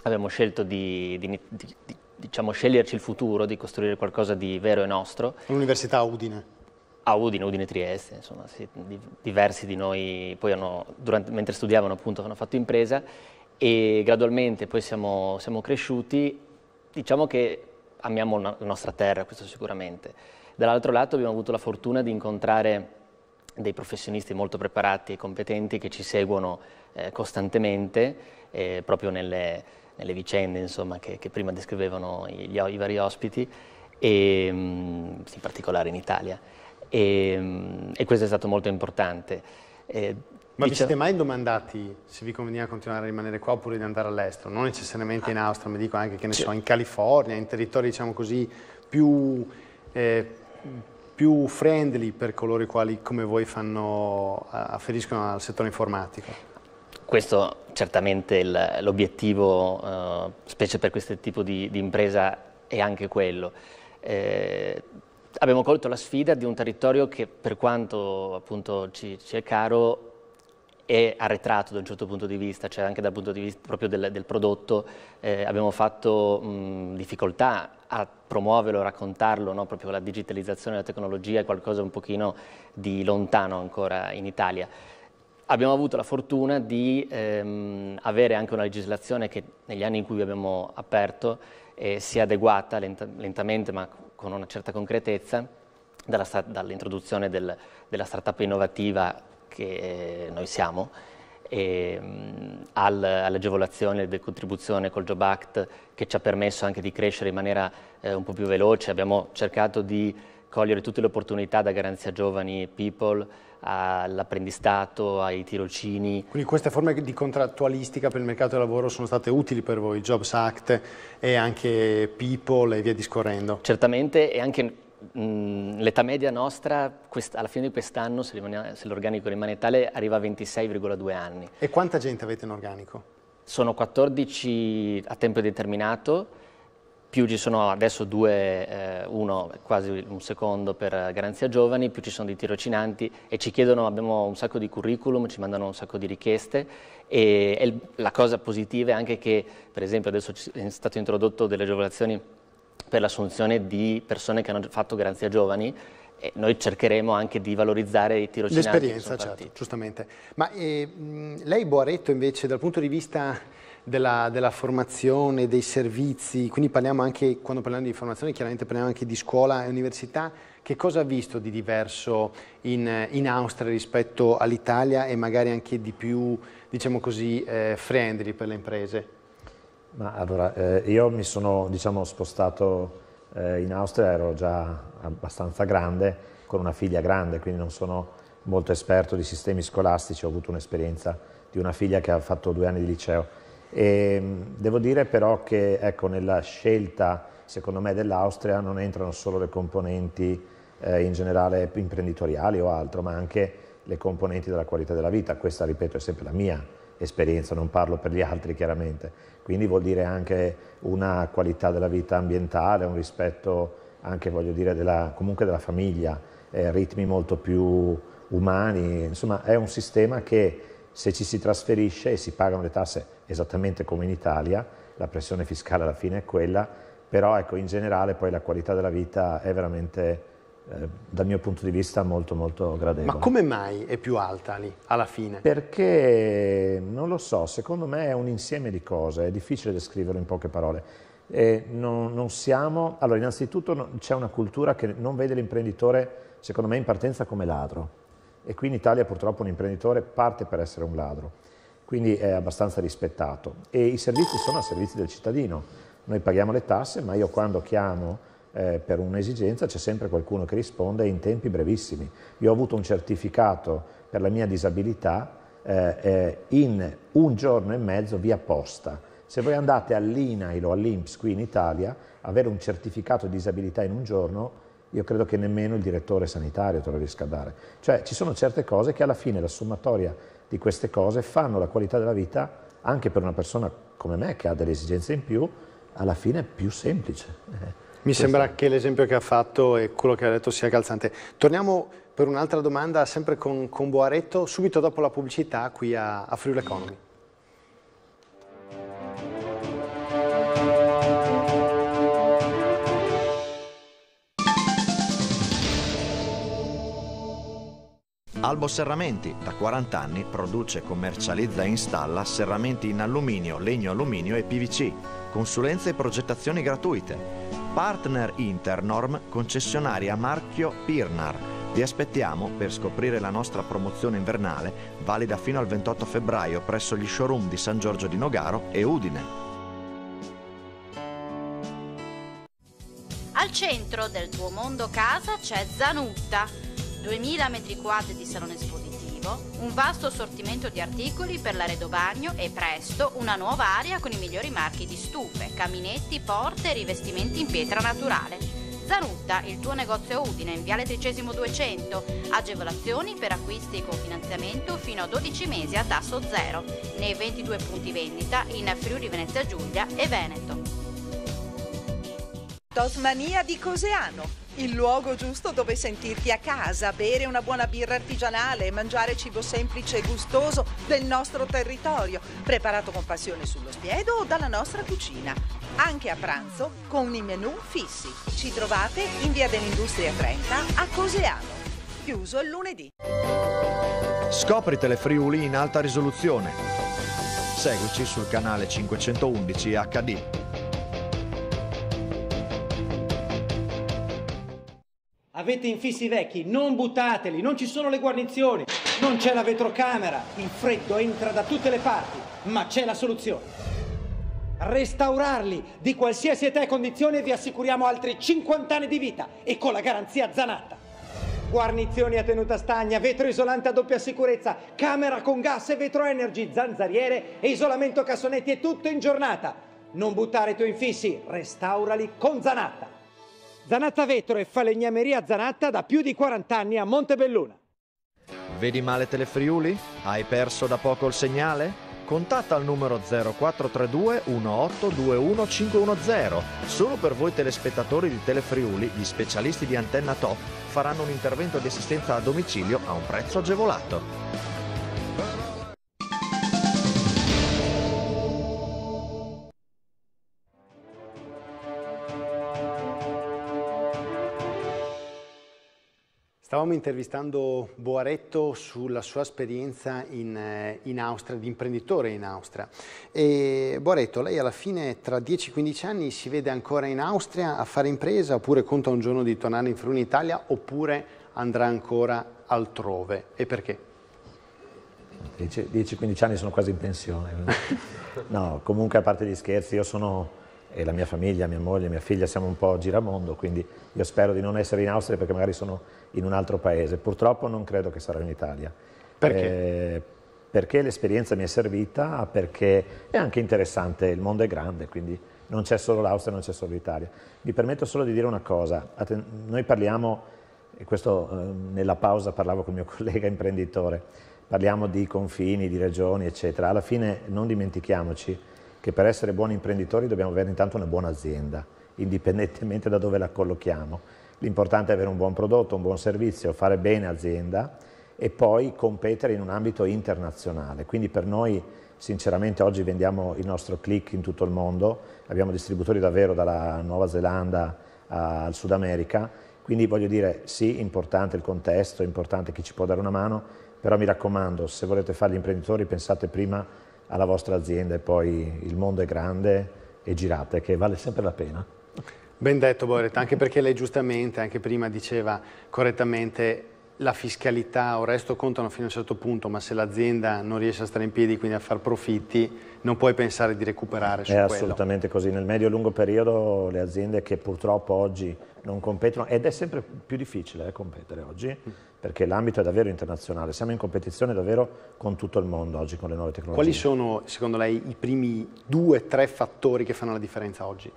Speaker 7: abbiamo scelto di, di, di, di diciamo, sceglierci il futuro, di costruire qualcosa di vero e nostro. L'università a Udine? A Udine, Udine Trieste, insomma, sì, diversi di noi poi hanno, durante, mentre studiavano appunto hanno fatto impresa e gradualmente poi siamo, siamo cresciuti, diciamo che amiamo la nostra terra, questo sicuramente. Dall'altro lato abbiamo avuto la fortuna di incontrare dei professionisti molto preparati e competenti che ci seguono eh, costantemente eh, proprio nelle, nelle vicende insomma, che, che, prima descrivevano gli, i vari ospiti, e, mm, in particolare in Italia. E, mm, e, questo è stato molto importante. Eh, ma vi siete mai domandati
Speaker 1: se vi conveniva continuare a rimanere qua oppure di andare all'estero? Non necessariamente in Austria, ma dico anche, che ne so, in California, in territori, diciamo così, più eh, più friendly per coloro i quali come voi fanno, eh, afferiscono al settore informatico?
Speaker 7: Questo certamente l'obiettivo, eh, specie per questo tipo di, di impresa, è anche quello. Eh, abbiamo colto la sfida di un territorio che per quanto appunto ci, ci è caro è arretrato da un certo punto di vista, cioè anche dal punto di vista proprio del, del prodotto eh, abbiamo fatto mh, difficoltà a promuoverlo, raccontarlo, no? proprio la digitalizzazione della tecnologia è qualcosa un pochino di lontano ancora in Italia. Abbiamo avuto la fortuna di ehm, avere anche una legislazione che negli anni in cui abbiamo aperto eh, si è adeguata lenta, lentamente ma con una certa concretezza dall'introduzione del, della startup innovativa che eh, noi siamo e, ehm, al, all'agevolazione di contribuzione col Job Act che ci ha permesso anche di crescere in maniera eh, un po' più veloce. Abbiamo cercato di cogliere tutte le opportunità da Garanzia Giovani e People all'apprendistato, ai tirocini.
Speaker 1: Quindi queste forme di contrattualistica per il mercato del lavoro sono state utili per voi, Jobs Act e anche
Speaker 7: People e via discorrendo? Certamente e anche Mm, l'età media nostra alla fine di quest'anno, se, se l'organico rimane tale, arriva a 26,2 anni.
Speaker 1: E quanta gente avete in organico?
Speaker 7: Sono 14 a tempo determinato, più ci sono adesso due, eh, uno quasi un secondo per garanzia giovani, più ci sono dei tirocinanti e ci chiedono, abbiamo un sacco di curriculum, ci mandano un sacco di richieste e, e la cosa positiva è anche che per esempio adesso è stato introdotto delle agevolazioni per l'assunzione di persone che hanno fatto garanzia giovani e noi cercheremo anche di valorizzare i tirocinanti. L'esperienza, certo,
Speaker 1: giustamente. Ma eh, lei Boaretto invece dal punto di vista della, della, formazione, dei servizi, quindi parliamo anche, quando parliamo di formazione chiaramente parliamo anche di scuola e università, che cosa ha visto di diverso in, in Austria rispetto all'Italia e magari anche di più, diciamo così, eh, friendly per le imprese?
Speaker 2: Ma allora, eh, io mi sono diciamo, spostato eh, in Austria, ero già abbastanza grande, con una figlia grande, quindi non sono molto esperto di sistemi scolastici, ho avuto un'esperienza di una figlia che ha fatto due anni di liceo. E, ehm, devo dire però che ecco, nella scelta, secondo me, dell'Austria non entrano solo le componenti eh, in generale imprenditoriali o altro, ma anche le componenti della qualità della vita. Questa, ripeto, è sempre la mia esperienza, non parlo per gli altri chiaramente, quindi vuol dire anche una qualità della vita ambientale, un rispetto anche voglio dire della, comunque della famiglia, eh, ritmi molto più umani, insomma è un sistema che se ci si trasferisce e si pagano le tasse esattamente come in Italia, la pressione fiscale alla fine è quella, però ecco in generale poi la qualità della vita è veramente eh, dal mio punto di vista molto molto gradevole. Ma
Speaker 1: come mai è più alta lì alla fine?
Speaker 2: Perché non lo so, secondo me è un insieme di cose, è difficile descriverlo in poche parole. Non, non siamo, allora innanzitutto c'è una cultura che non vede l'imprenditore, secondo me in partenza come ladro e qui in Italia purtroppo un imprenditore parte per essere un ladro, quindi è abbastanza rispettato e i servizi sono a servizi del cittadino, noi paghiamo le tasse ma io quando chiamo eh, per un'esigenza c'è sempre qualcuno che risponde in tempi brevissimi. Io ho avuto un certificato per la mia disabilità eh, eh, in un giorno e mezzo via posta. Se voi andate all'INAIL o all'INPS qui in Italia, avere un certificato di disabilità in un giorno, io credo che nemmeno il direttore sanitario te lo riesca a dare. Cioè ci sono certe cose che alla fine la sommatoria di queste cose fanno la qualità della vita, anche per una persona come me che ha delle esigenze in più, alla fine più semplice. Mi Questo.
Speaker 1: sembra che l'esempio che ha fatto e quello che ha detto sia calzante. Torniamo per un'altra domanda, sempre con, con Boaretto, subito dopo la pubblicità qui a, a Friuli Economy.
Speaker 10: Albo Serramenti, da 40 anni, produce, commercializza e installa serramenti in alluminio, legno alluminio e PVC. Consulenze e progettazioni gratuite Partner Internorm, concessionaria marchio Pirnar. Vi aspettiamo per scoprire la nostra promozione invernale, valida fino al 28 febbraio presso gli showroom di San Giorgio di Nogaro e Udine.
Speaker 11: Al centro del tuo mondo casa c'è Zanutta, 2000 m2 di salone espositivo sportivo, un vasto assortimento di articoli per l'arredo bagno e presto una nuova area con i migliori marchi di stufe, caminetti, porte e rivestimenti in pietra naturale. Zanutta, il tuo negozio Udine in Viale Tricesimo 200, agevolazioni per acquisti con finanziamento fino a 12 mesi a tasso zero, nei 22 punti vendita in Friuli Venezia Giulia e Veneto.
Speaker 9: Tosmania di Coseano il luogo giusto dove sentirti a casa, bere una buona birra artigianale, mangiare cibo semplice e gustoso del nostro territorio, preparato con passione sullo spiedo o dalla nostra cucina. Anche a pranzo con i menù fissi. Ci trovate in via dell'Industria 30 a Coseano. Chiuso il lunedì.
Speaker 10: Scoprite le Friuli in alta risoluzione. Seguici sul canale 511 HD.
Speaker 12: avete infissi vecchi, non
Speaker 10: buttateli, non ci sono le guarnizioni, non c'è la vetrocamera, il freddo entra da tutte le parti, ma c'è la soluzione. Restaurarli di qualsiasi età e condizione vi assicuriamo altri 50 anni di vita e con la garanzia Zanatta. Guarnizioni a tenuta stagna, vetro isolante a doppia sicurezza, camera con gas e vetro energy, zanzariere e isolamento cassonetti e tutto in giornata. Non buttare i tuoi infissi, restaurali con Zanatta. Zanatta Vetro e Falegnameria Zanatta da più di 40 anni a Montebelluna. Vedi male Telefriuli? Hai perso da poco il segnale? Contatta al numero 0432 1821510. Solo per voi telespettatori di Telefriuli, gli specialisti di Antenna Top faranno un intervento di assistenza a domicilio a un prezzo agevolato.
Speaker 1: Stavamo intervistando Boaretto sulla sua esperienza in, eh, in, Austria, di imprenditore in Austria. E Boaretto, lei alla fine tra 10-15 anni si vede ancora in Austria a fare impresa oppure conta un giorno di tornare in Friuli Italia oppure andrà ancora altrove? E perché?
Speaker 2: 10-15 anni sono quasi in pensione. no, comunque a parte gli scherzi, io sono e la mia famiglia, mia moglie, mia figlia, siamo un po' giramondo, quindi io spero di non essere in Austria perché magari sono in un altro paese. Purtroppo non credo che sarò in Italia. Perché? Eh, perché l'esperienza mi è servita, perché è anche interessante, il mondo è grande, quindi non c'è solo l'Austria, non c'è solo l'Italia. Mi permetto solo di dire una cosa, noi parliamo, e questo eh, nella pausa parlavo con il mio collega imprenditore, parliamo di confini, di regioni, eccetera. Alla fine non dimentichiamoci che per essere buoni imprenditori dobbiamo avere intanto una buona azienda, indipendentemente da dove la collochiamo. L'importante è avere un buon prodotto, un buon servizio, fare bene azienda e poi competere in un ambito internazionale. Quindi per noi sinceramente oggi vendiamo il nostro click in tutto il mondo, abbiamo distributori davvero dalla Nuova Zelanda al Sud America, quindi voglio dire sì, importante il contesto, importante chi ci può dare una mano, però mi raccomando, se volete fare gli imprenditori pensate prima alla vostra azienda e poi il mondo è grande e girate, che vale sempre la pena.
Speaker 1: Ben detto Boret, anche perché lei giustamente, anche prima diceva correttamente, la fiscalità o il resto contano fino a un certo punto, ma se l'azienda non riesce a stare in piedi, quindi a far profitti, non puoi pensare di recuperare su È quello. assolutamente
Speaker 2: così. Nel medio e lungo periodo le aziende che purtroppo oggi non competono, ed è sempre più difficile eh, competere oggi, perché l'ambito è davvero internazionale, siamo in competizione davvero con tutto il mondo oggi, con le nuove tecnologie. Quali
Speaker 1: sono, secondo lei, i primi due o tre fattori che fanno la differenza oggi,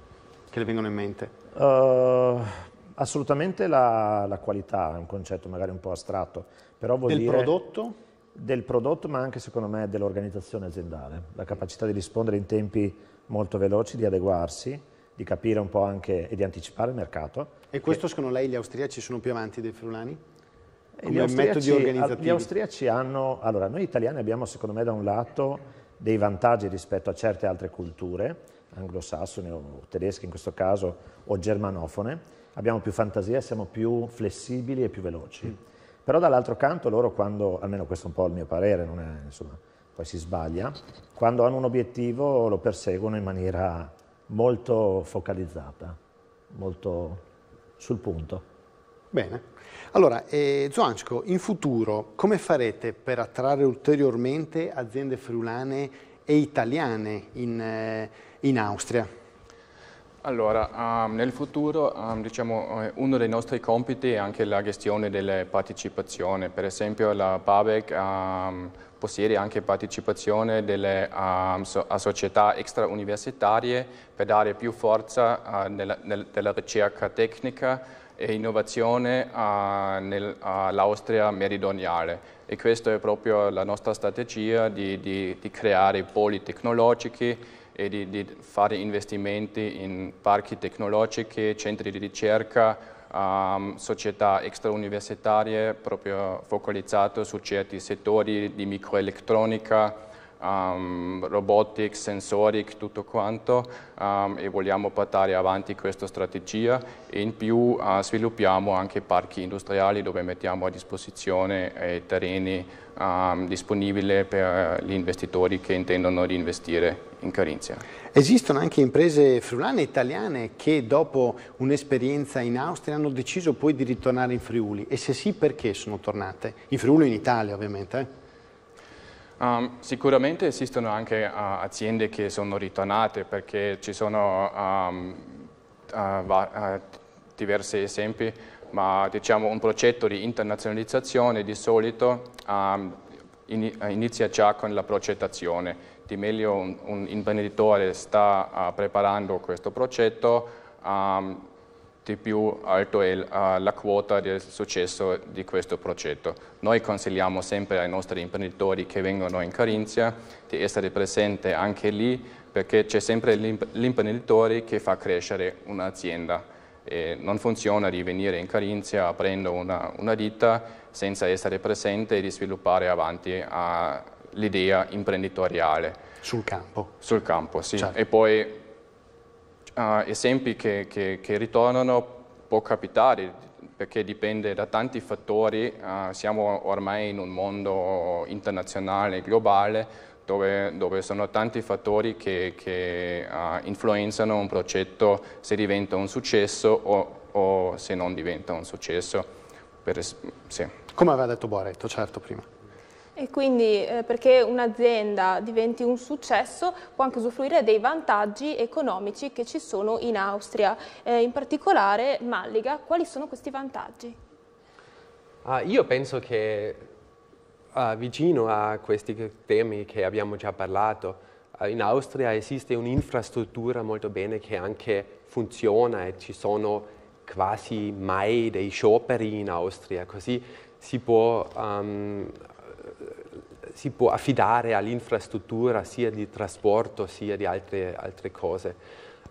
Speaker 1: che le vengono in mente?
Speaker 2: Uh Assolutamente la, la, qualità è un concetto magari un po' astratto, però vuol del dire... Prodotto? Del prodotto? ma anche secondo me dell'organizzazione aziendale, la capacità di rispondere in tempi molto veloci, di adeguarsi, di capire un po' anche e di anticipare il mercato.
Speaker 1: E questo che... secondo lei gli austriaci sono più avanti dei friulani? Come gli austriaci, organizzativi? Gli
Speaker 2: austriaci hanno... Allora, noi italiani abbiamo secondo me da un lato dei vantaggi rispetto a certe altre culture, anglosassone o tedesche in questo caso, o germanofone, abbiamo più fantasia, siamo più flessibili e più veloci. Mm. Però dall'altro canto loro quando, almeno questo è un po' il mio parere, è, insomma, poi si sbaglia, quando hanno un obiettivo lo perseguono in maniera molto focalizzata, molto sul punto.
Speaker 1: Bene. Allora, eh, Zoanco, in futuro come farete per attrarre ulteriormente aziende friulane e italiane in, eh, in Austria?
Speaker 3: Allora, um, nel futuro um, diciamo, eh, uno dei nostri compiti è anche la gestione delle partecipazioni, per esempio la PABEC um, ehm, possiede anche partecipazione delle, so, a società extrauniversitarie per dare più forza uh, nella, nel, della ricerca tecnica e innovazione uh, eh, nell'Austria uh, meridionale e questa è proprio la nostra strategia di, di, di creare poli tecnologici e di, di fare investimenti in parchi tecnologici, centri di ricerca, um, società extrauniversitarie proprio focalizzate su certi settori di microelettronica, um, robotics, sensoric, tutto quanto um, e vogliamo portare avanti questa strategia e in più uh, sviluppiamo anche parchi industriali dove mettiamo a disposizione eh, terreni um, disponibile per gli investitori che intendono reinvestire in Carinzia.
Speaker 1: Esistono anche imprese friulane italiane che dopo un'esperienza in Austria hanno deciso poi di ritornare in Friuli e se sì perché sono tornate? In Friuli e in Italia ovviamente.
Speaker 3: Um, sicuramente esistono anche uh, aziende che sono ritornate perché ci sono um, uh, diversi esempi ma diciamo, un progetto di internazionalizzazione di solito um, inizia già con la progettazione. Di meglio un, un imprenditore sta uh, preparando questo progetto, um, di più alto è uh, la quota del successo di questo progetto. Noi consigliamo sempre ai nostri imprenditori che vengono in Carinzia di essere presenti anche lì perché c'è sempre l'imprenditore che fa crescere un'azienda eh, non funziona di venire in carinzia aprendo una, una ditta senza essere presente e di sviluppare avanti l'idea imprenditoriale. Sul campo? Sul campo, sì. Certo. E poi uh, esempi che, che, che ritornano può capitare perché dipende da tanti fattori, uh, siamo ormai in un mondo internazionale, globale, dove, dove sono tanti fattori che, che uh, influenzano un progetto se diventa un successo o, o se non diventa un successo. Per, sì. Come aveva detto Boretto, certo, prima.
Speaker 5: E quindi eh, perché un'azienda diventi un successo può anche usufruire dei vantaggi economici che ci sono in Austria. Eh, in particolare Malliga, quali sono questi vantaggi?
Speaker 4: Ah, io penso che uh, vicino a questi temi che abbiamo già parlato. Uh, in Austria esiste un'infrastruttura molto bene che anche funziona e ci sono quasi mai dei scioperi in Austria, così si può, um, si può affidare all'infrastruttura sia di trasporto sia di altre, altre cose.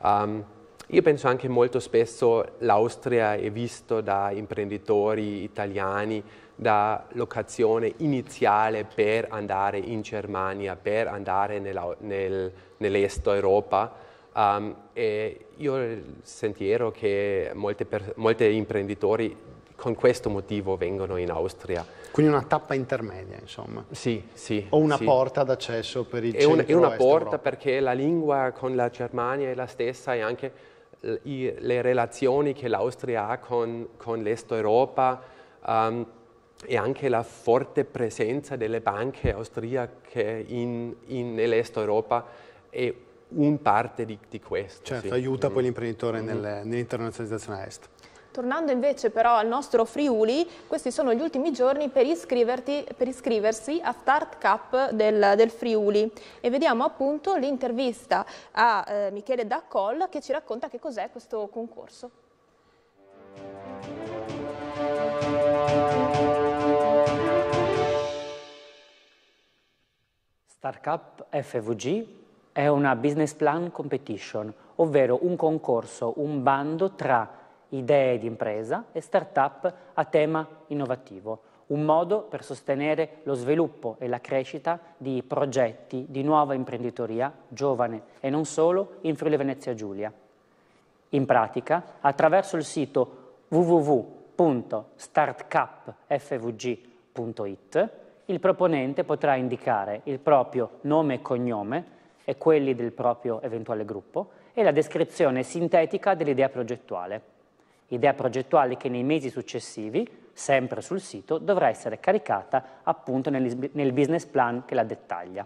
Speaker 4: Um, io penso anche molto spesso l'Austria è visto da imprenditori italiani da locazione iniziale per andare in Germania, per andare nella, nel, nell'est Europa. Um, e io sentiero che molti per, imprenditori con questo motivo vengono in Austria.
Speaker 1: Quindi una tappa intermedia, insomma. Sì,
Speaker 4: sì. O una sì. porta
Speaker 1: d'accesso per il è centro un, È una porta Europa.
Speaker 4: perché la lingua con la Germania è la stessa e anche le relazioni che l'Austria ha con, con l'Est Europa um, e anche la forte presenza delle banche austriache in, in, nell'est Europa è un parte di, di questo. Certo, sì. aiuta mm. poi mm-hmm.
Speaker 1: l'imprenditore mm. Mm-hmm. nel, nell'internazionalizzazione est.
Speaker 5: Tornando invece però al nostro Friuli, questi sono gli ultimi giorni per, per iscriversi a Start Cup del, del, Friuli e vediamo appunto l'intervista a eh, Michele Daccol che ci racconta che cos'è questo concorso.
Speaker 12: Startup FVG è una business plan competition, ovvero un concorso, un bando tra idee di impresa e startup a tema innovativo, un modo per sostenere lo sviluppo e la crescita di progetti di nuova imprenditoria, giovane e non solo, in Friuli Venezia Giulia. In pratica, attraverso il sito www.startcapfvg.it il proponente potrà indicare il proprio nome e cognome e quelli del proprio eventuale gruppo e la descrizione sintetica dell'idea progettuale. Idea progettuale che nei mesi successivi, sempre sul sito, dovrà essere caricata appunto nel, nel business plan che la dettaglia.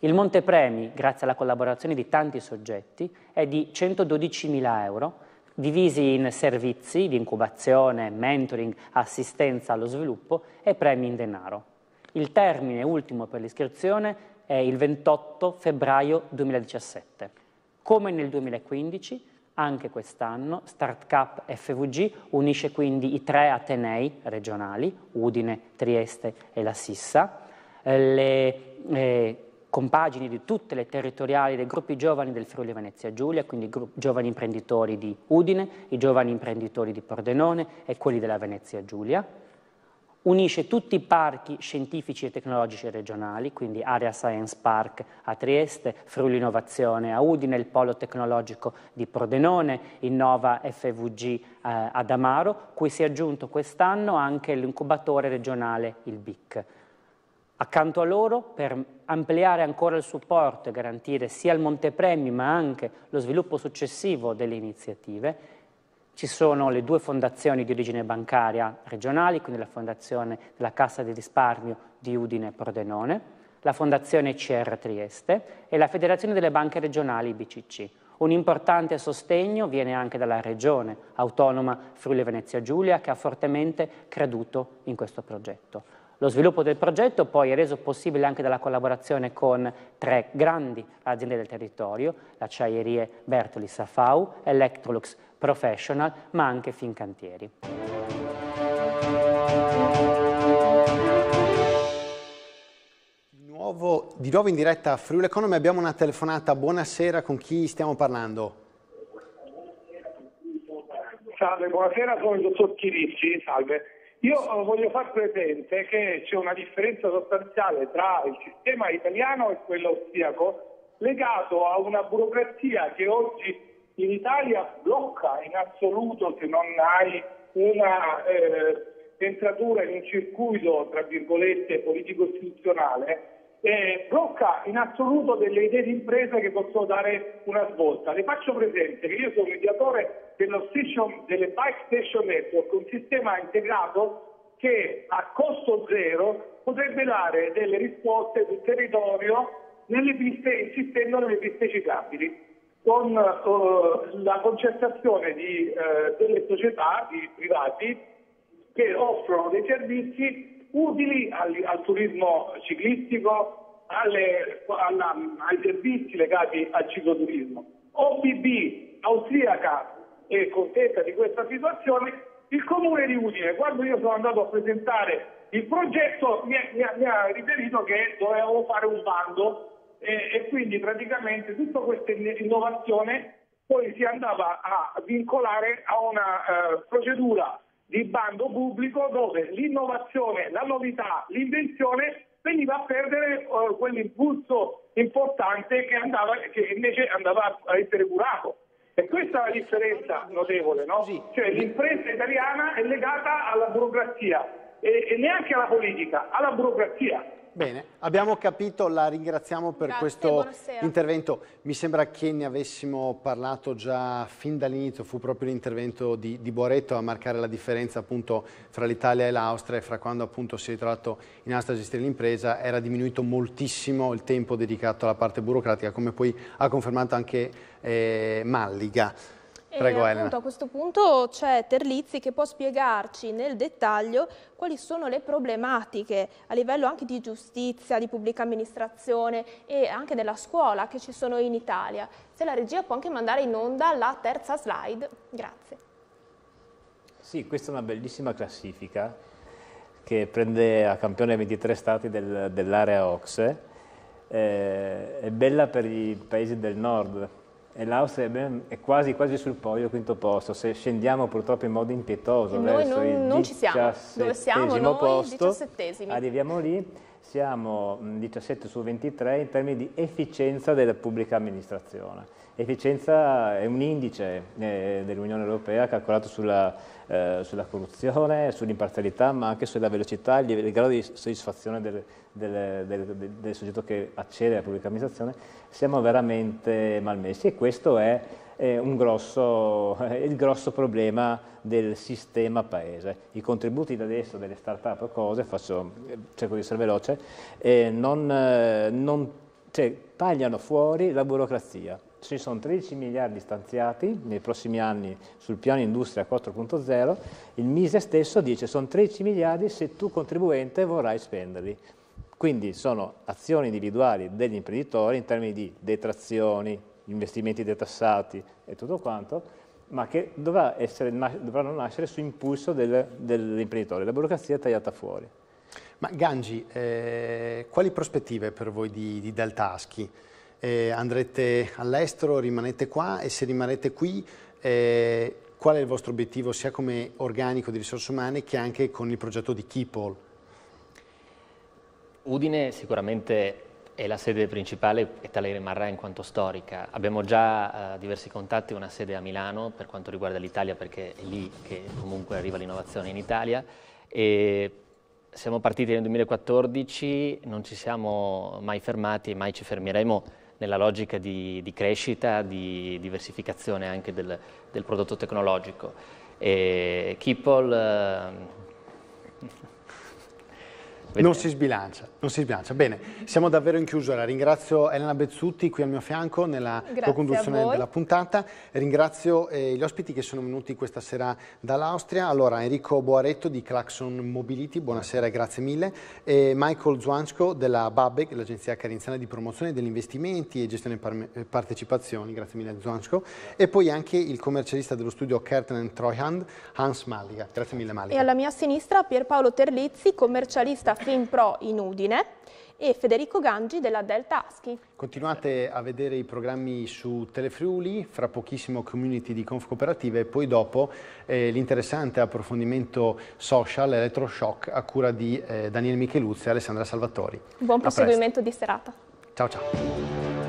Speaker 12: Il montepremi, grazie alla collaborazione di tanti soggetti, è di 112.000 euro, divisi in servizi di incubazione, mentoring, assistenza allo sviluppo e premi in denaro. Il termine ultimo per l'iscrizione è il 28 febbraio 2017. Come nel 2015, anche quest'anno StartCap FVG unisce quindi i tre atenei regionali, Udine, Trieste e la Sissa, le eh, compagini di tutte le territoriali dei gruppi giovani del Friuli Venezia Giulia, quindi i giovani imprenditori di Udine, i giovani imprenditori di Pordenone e quelli della Venezia Giulia unisce tutti i parchi scientifici e tecnologici regionali, quindi Area Science Park a Trieste, Friuli Innovazione a Udine, il Polo Tecnologico di Prodenone, Innova FVG eh, ad Amaro, cui si è aggiunto quest'anno anche l'incubatore regionale il BIC. Accanto a loro, per ampliare ancora il supporto e garantire sia il Montepremi ma anche lo sviluppo successivo delle iniziative, ci sono le due fondazioni di origine bancaria regionali, quindi la fondazione della Cassa di risparmio di Udine e Pordenone, la fondazione CR Trieste e la Federazione delle Banche Regionali BCC. Un importante sostegno viene anche dalla regione autonoma Friuli Venezia Giulia che ha fortemente creduto in questo progetto. Lo sviluppo del progetto poi è reso possibile anche dalla collaborazione con tre grandi aziende del territorio, l'acciaierie Bertoli Safau, Electrolux Professional, ma anche Fincantieri.
Speaker 1: di nuovo in diretta a Friuli Economy abbiamo una telefonata. Buonasera, con chi stiamo parlando?
Speaker 13: Salve, buonasera, sono il dottor Chirici. salve. Io eh, voglio far presente che c'è una differenza sostanziale tra il sistema italiano e quello austriaco legato a una burocrazia che oggi in Italia blocca in assoluto se non hai una eh, entratura in un circuito, tra virgolette, politico-istituzionale eh, blocca in assoluto delle idee di impresa che possono dare una svolta. Le faccio presente che io sono mediatore station, delle Bike Station Network, un sistema integrato che a costo zero potrebbe dare delle risposte sul territorio nelle piste, insistendo nelle piste ciclabili con uh, la concertazione di, uh, delle società, di privati, che offrono dei servizi utili al, al turismo ciclistico, alle, alla, ai servizi legati al cicloturismo. OBB austriaca è contenta di questa situazione, il comune di Udine, quando io sono andato a presentare il progetto mi, mi, mi ha riferito che dovevo fare un bando e, e, quindi praticamente tutta questa innovazione poi si andava a vincolare a una uh, procedura di bando pubblico dove l'innovazione, la novità, l'invenzione veniva a perdere uh, quell'impulso importante che, andava, che invece andava a essere curato. E questa è la differenza notevole, no? Sì. Cioè l'impresa italiana è legata alla burocrazia e, e neanche alla politica, alla burocrazia.
Speaker 1: Bene, abbiamo capito, la ringraziamo per Grazie, questo buonasera. intervento. Mi sembra che ne avessimo parlato già fin dall'inizio, fu proprio l'intervento di, di, Boretto a marcare la differenza appunto fra l'Italia e l'Austria e fra quando appunto si è ritrovato in Austria a gestire l'impresa era diminuito moltissimo il tempo dedicato alla parte burocratica come poi ha confermato anche eh, Malliga. Prego, e, appunto, a
Speaker 5: questo punto c'è Terlizzi che può spiegarci nel dettaglio quali sono le problematiche a livello anche di giustizia, di pubblica amministrazione e anche della scuola che ci sono in Italia. Se la regia può anche mandare in onda la terza slide.
Speaker 9: Grazie.
Speaker 6: Sì, questa è una bellissima classifica che prende a campione 23 stati del, dell'area OXE. Eh, è bella per i paesi del nord e l'Austria è quasi, quasi sul podio, quinto posto, se scendiamo purtroppo in modo impietoso e verso noi non, il non ci siamo, dove siamo noi posto, arriviamo lì siamo 17 mm, su 23 in termini di efficienza della pubblica amministrazione. Efficienza è un indice eh, dell'Unione Europea calcolato sulla, eh, sulla corruzione, sull'imparzialità, ma anche sulla velocità, il, il grado di soddisfazione del, del, del, del soggetto che accede alla pubblica amministrazione. Siamo veramente malmessi e questo è grosso, il grosso problema del sistema paese. I contributi da adesso delle start-up cose, faccio, cerco di essere veloce, eh, non, eh, non, cioè, tagliano fuori la burocrazia. Ci sono 13 miliardi stanziati nei prossimi anni sul piano industria 4.0, il Mise stesso dice sono 13 miliardi se tu contribuente vorrai spenderli. Quindi sono azioni individuali degli imprenditori in termini di detrazioni, gli investimenti detassati e tutto quanto, ma che essere, dovranno nascere su impulso del, dell'imprenditore. La burocrazia è tagliata fuori.
Speaker 1: Ma Gangi, eh, quali prospettive per voi di, di Daltaschi? Eh, andrete all'estero, rimanete qua e se rimanete qui, eh, qual è il vostro obiettivo sia come organico di risorse umane che anche con il progetto di Kipol?
Speaker 7: Udine sicuramente è la sede principale e tale rimarrà in quanto storica. Abbiamo già eh, diversi contatti, una sede a Milano per quanto riguarda l'Italia perché è lì che comunque arriva l'innovazione in Italia e siamo partiti nel 2014, non ci siamo mai fermati e mai ci fermeremo nella logica di, di crescita, di diversificazione anche del, del prodotto tecnologico. E Keeple, eh, non si sbilancia,
Speaker 1: non si sbilancia. Bene, siamo davvero in chiusura. Ringrazio Elena Bezzutti qui al mio fianco nella co conduzione della puntata. Ringrazio eh, gli ospiti che sono venuti questa sera dall'Austria. Allora, Enrico Boaretto di Claxon Mobility, buonasera e grazie mille. E Michael Zuansko della BABEC, l'Agenzia Carinzana di Promozione degli Investimenti e Gestione e Partecipazioni, grazie mille Zuansko. E poi anche il commercialista dello studio Kerten Treuhand, Hans Malliga. Grazie mille Malliga. E
Speaker 5: alla mia sinistra Pierpaolo Terlizzi, commercialista Pro in Udine e Federico Gangi della Delta Aschi.
Speaker 1: Continuate a vedere i programmi su Telefriuli, fra pochissimo community di Conf Cooperative e poi dopo eh, l'interessante approfondimento social Electroshock a cura di eh, Daniele Micheluzzi e Alessandra Salvatori. Buon proseguimento di serata. Ciao ciao.